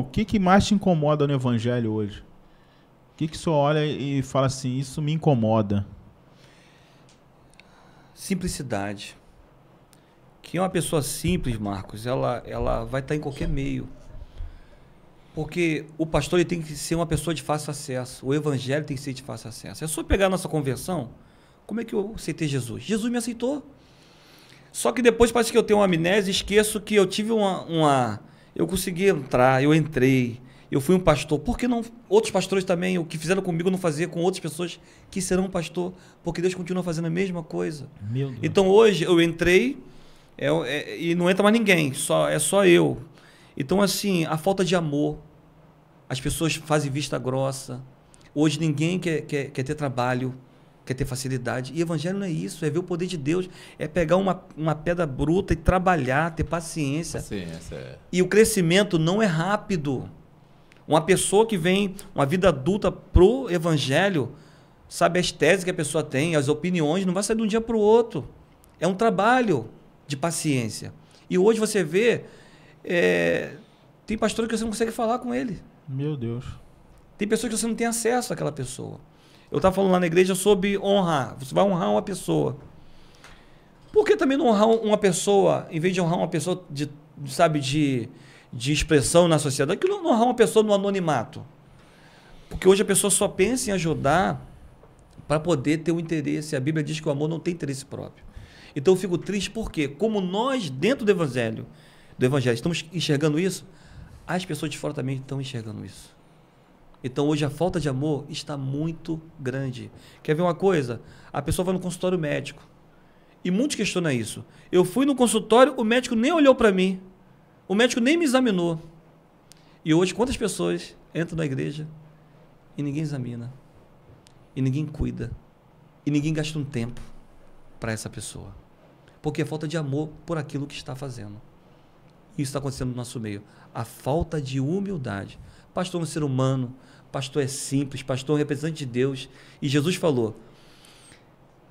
o que, que mais te incomoda no evangelho hoje? O que, que o senhor olha e fala assim, isso me incomoda? Simplicidade. Que é uma pessoa simples, Marcos, ela, ela vai estar em qualquer meio. Porque o pastor ele tem que ser uma pessoa de fácil acesso. O evangelho tem que ser de fácil acesso. É só pegar a nossa conversão. Como é que eu aceitei Jesus? Jesus me aceitou. Só que depois parece que eu tenho uma amnésia e esqueço que eu tive uma, uma, eu consegui entrar, eu entrei, eu fui um pastor. Por que não outros pastores também, o que fizeram comigo, não fazer com outras pessoas que serão pastor? Porque Deus continua fazendo a mesma coisa. Então hoje eu entrei é, é, e não entra mais ninguém, só, é só eu. Então, assim, a falta de amor, as pessoas fazem vista grossa. Hoje ninguém quer, quer, quer ter trabalho quer ter facilidade. E evangelho não é isso, é ver o poder de Deus, é pegar uma, uma pedra bruta e trabalhar, ter paciência. paciência é. E o crescimento não é rápido. Uma pessoa que vem, uma vida adulta pro evangelho, sabe as teses que a pessoa tem, as opiniões, não vai sair de um dia para o outro. É um trabalho de paciência. E hoje você vê, é, tem pastor que você não consegue falar com ele. Meu Deus. Tem pessoas que você não tem acesso àquela pessoa. Eu estava falando lá na igreja sobre honrar. Você vai honrar uma pessoa. Por que também não honrar uma pessoa, em vez de honrar uma pessoa de, sabe, de, de expressão na sociedade, que não honrar uma pessoa no anonimato? Porque hoje a pessoa só pensa em ajudar para poder ter um interesse. A Bíblia diz que o amor não tem interesse próprio. Então eu fico triste porque, como nós dentro do Evangelho, do Evangelho estamos enxergando isso, as pessoas de fora também estão enxergando isso. Então hoje a falta de amor está muito grande. Quer ver uma coisa? A pessoa vai no consultório médico. E muito questiona isso. Eu fui no consultório, o médico nem olhou para mim. O médico nem me examinou. E hoje quantas pessoas entram na igreja e ninguém examina? E ninguém cuida? E ninguém gasta um tempo para essa pessoa? Porque é falta de amor por aquilo que está fazendo. Isso está acontecendo no nosso meio. A falta de humildade. Pastor, um ser humano, Pastor é simples, pastor é um representante de Deus. E Jesus falou: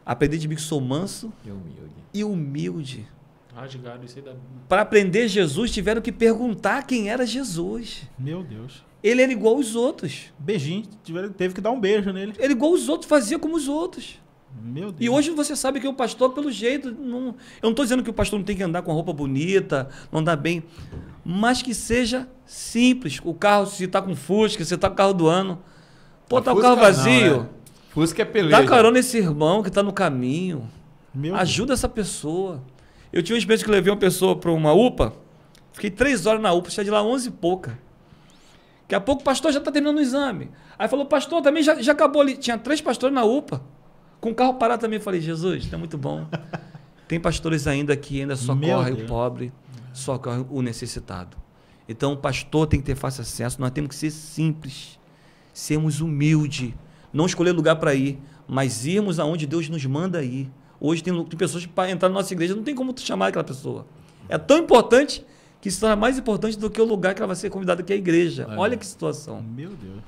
Aprender de mim que sou manso e humilde. E humilde. Rasgado, isso aí dá... Para aprender Jesus, tiveram que perguntar quem era Jesus. Meu Deus. Ele era igual aos outros. Beijinho, tiveram, teve que dar um beijo nele. Ele igual os outros, fazia como os outros. Meu Deus. E hoje você sabe que o pastor, pelo jeito, não, eu não estou dizendo que o pastor não tem que andar com a roupa bonita, não andar bem, mas que seja simples. O carro, se está com Fusca, se está com o carro do ano, pô, está o carro vazio. Não, né? Fusca é peleja. Dá carona esse irmão que está no caminho. Meu Ajuda Deus. essa pessoa. Eu tive uma experiência que levei uma pessoa para uma UPA, fiquei três horas na UPA, saí de lá onze e pouca. Daqui a pouco o pastor já está terminando o exame. Aí falou, pastor, também já, já acabou ali. Tinha três pastores na UPA. Com o carro parado também falei, Jesus, tá muito bom. Tem pastores ainda que ainda corre o pobre, socorre o necessitado. Então o pastor tem que ter fácil acesso, nós temos que ser simples, sermos humildes, não escolher lugar para ir, mas irmos aonde Deus nos manda ir. Hoje tem, tem pessoas para entrar na nossa igreja não tem como chamar aquela pessoa. É tão importante que isso é mais importante do que o lugar que ela vai ser convidada, que é a igreja. Olha, é. Olha que situação. Meu Deus.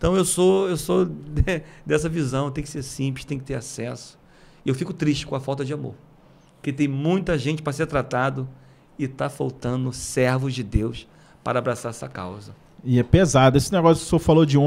Então eu sou, eu sou de, dessa visão, tem que ser simples, tem que ter acesso. E eu fico triste com a falta de amor. Porque tem muita gente para ser tratado e está faltando servos de Deus para abraçar essa causa. E é pesado. Esse negócio que o senhor falou de